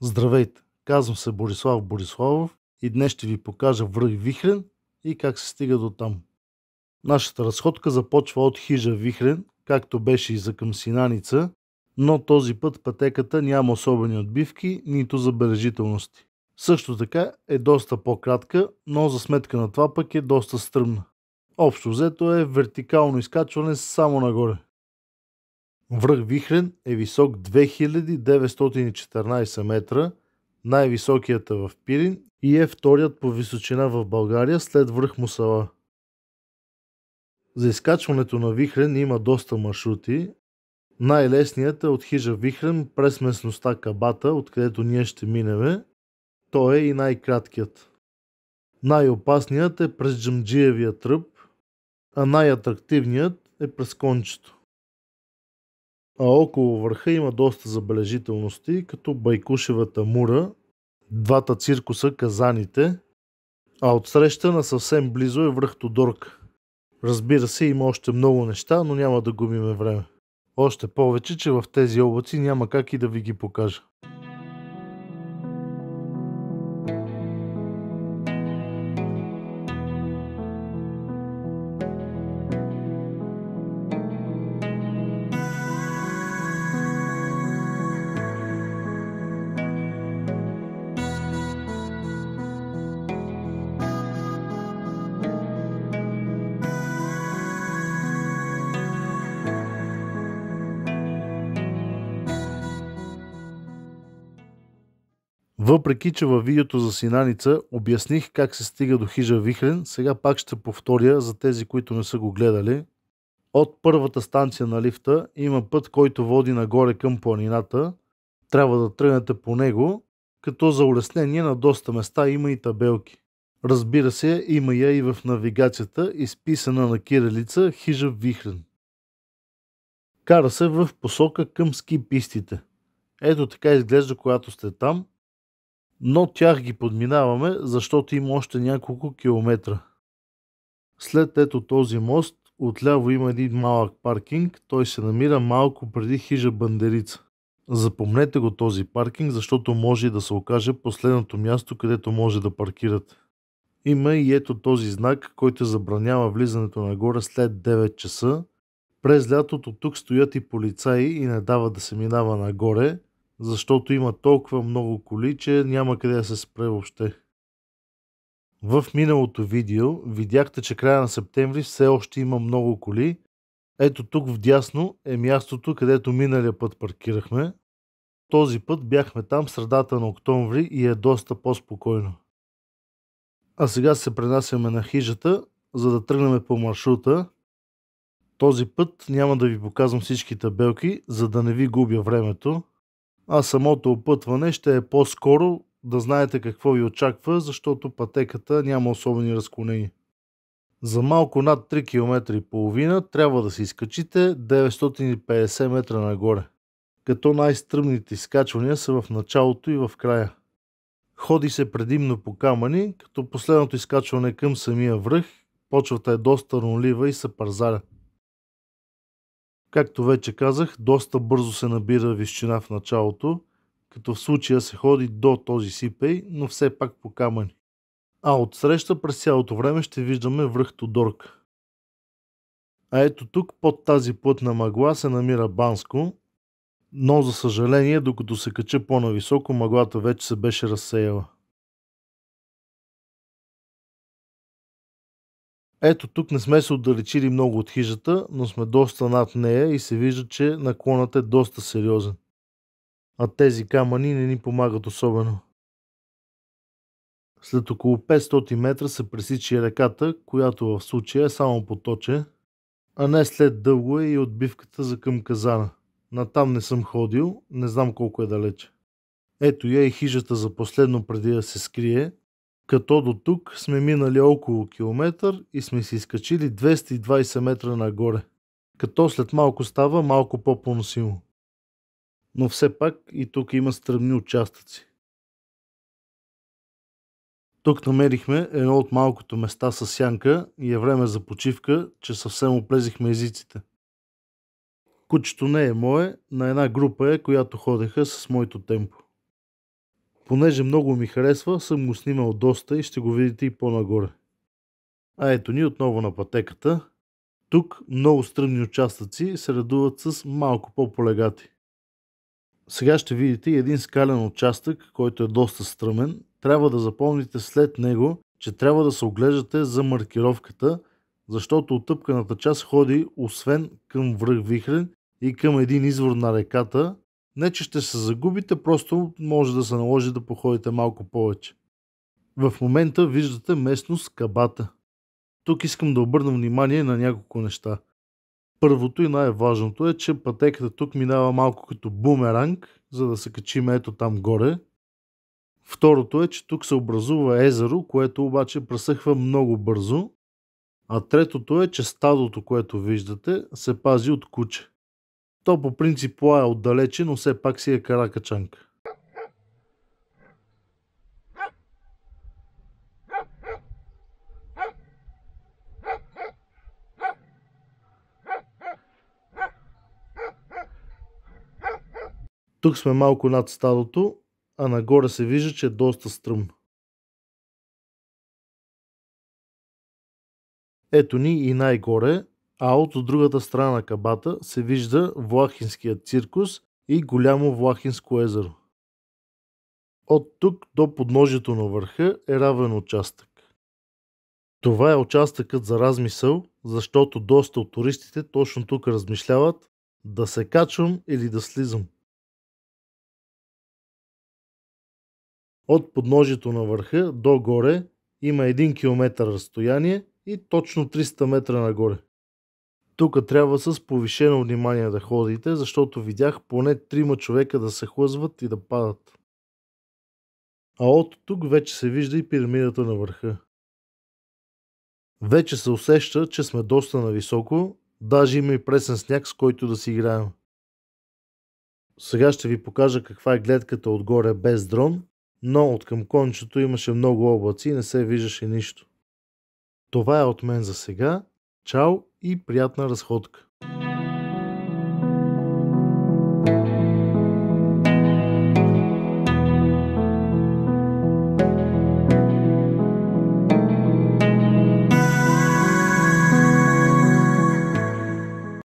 Здравейте! Казвам се Борислав Бориславов и днес ще ви покажа връх Вихрен и как се стига до там. Нашата разходка започва от хижа Вихрен, както беше и за към Синаница, но този път пътеката няма особени отбивки, нито забележителности. Също така е доста по-кратка, но за сметка на това пък е доста стръмна. Общо взето е вертикално изкачване само нагоре. Връх Вихрен е висок 2914 метра, най-високият е в Пирин и е вторият по височина в България след връх Мусала. За изкачването на Вихрен има доста маршрути. Най-лесният е от хижа Вихрен през местността Кабата, откъдето ние ще минеме. Той е и най-краткият. Най-опасният е през Джамджиевия тръб, а най-атрактивният е през кончето а около върха има доста забележителности, като Байкушевата мура, двата циркуса, казаните, а отсреща на съвсем близо е връх Тодорк. Разбира се, има още много неща, но няма да губиме време. Още повече, че в тези облаци няма как и да ви ги покажа. Въпреки, че във видеото за Синаница обясних как се стига до хижа Вихлен, сега пак ще повторя за тези, които не са го гледали. От първата станция на лифта има път, който води нагоре към планината. Трябва да тръгнете по него, като за улеснение на доста места има и табелки. Разбира се, има я и в навигацията, изписана на кирилица хижа Вихрен. Кара се в посока към ски пистите. Ето така изглежда, когато сте там – но тях ги подминаваме, защото има още няколко километра. След ето този мост, отляво има един малък паркинг, той се намира малко преди хижа Бандерица. Запомнете го този паркинг, защото може и да се окаже последното място, където може да паркирате. Има и ето този знак, който забранява влизането нагоре след 9 часа. През лятото тук стоят и полицаи и не дава да се минава нагоре, защото има толкова много коли, че няма къде да се спре въобще. В миналото видео видяхте, че края на септември все още има много коли. Ето тук вдясно е мястото, където миналия път паркирахме. Този път бяхме там средата на октомври и е доста по-спокойно. А сега се пренасяме на хижата, за да тръгнем по маршрута. Този път няма да ви показвам всички табелки, за да не ви губя времето а самото опътване ще е по-скоро да знаете какво ви очаква, защото пътеката няма особени разклонения. За малко над 3 км и половина трябва да се изкачите 950 метра нагоре, като най-стръмните изкачвания са в началото и в края. Ходи се предимно по камъни, като последното изкачване към самия връх, почвата е доста ронлива и съпарзаля. Както вече казах, доста бързо се набира височина в началото, като в случая се ходи до този сипей, но все пак по камъни. А от среща през цялото време ще виждаме връх Тодорка. А ето тук под тази плътна мъгла се намира Банско, но за съжаление, докато се кача по-нависоко, мъглата вече се беше разсеяла. Ето тук не сме се отдалечили много от хижата, но сме доста над нея и се вижда, че наклонът е доста сериозен. А тези камъни не ни помагат особено. След около 500 метра се пресичи реката, която в случая е само поточе, а не след дълго е и отбивката за към казана. Натам не съм ходил, не знам колко е далече. Ето я и хижата за последно преди да се скрие, като до тук сме минали около километър и сме си изкачили 220 метра нагоре, като след малко става малко по-поносимо. Но все пак и тук има стръмни участъци. Тук намерихме едно от малкото места с сянка и е време за почивка, че съвсем оплезихме езиците. Кучето не е мое, на една група е, която ходеха с моето темпо. Понеже много ми харесва, съм го снимал доста и ще го видите и по-нагоре. А ето ни отново на пътеката. Тук много стръмни участъци се редуват с малко по-полегати. Сега ще видите и един скален участък, който е доста стръмен. Трябва да запомните след него, че трябва да се оглеждате за маркировката, защото оттъпканата част ходи освен към връх Вихрен и към един извор на реката, не, че ще се загубите, просто може да се наложи да походите малко повече. В момента виждате местност Кабата. Тук искам да обърна внимание на няколко неща. Първото и най-важното е, че пътеката тук минава малко като бумеранг, за да се качим ето там горе. Второто е, че тук се образува езеро, което обаче пресъхва много бързо. А третото е, че стадото, което виждате, се пази от куче. То по принцип лая е отдалече, но все пак си е каракачанка. Тук сме малко над стадото, а нагоре се вижда, че е доста стръмно. Ето ни и най-горе, а от другата страна на кабата се вижда Влахинският циркус и голямо Влахинско езеро. От тук до подножието на върха е равен участък. Това е участъкът за размисъл, защото доста от туристите точно тук размишляват да се качвам или да слизам. От подножието на върха до горе има 1 км разстояние и точно 300 метра нагоре. Тук трябва с повишено внимание да ходите, защото видях поне трима човека да се хлъзват и да падат. А от тук вече се вижда и пирамидата на върха. Вече се усеща, че сме доста нависоко, даже има и пресен сняг, с който да си играем. Сега ще ви покажа каква е гледката отгоре без дрон, но от към кончето имаше много облаци и не се виждаше нищо. Това е от мен за сега. Чао и приятна разходка.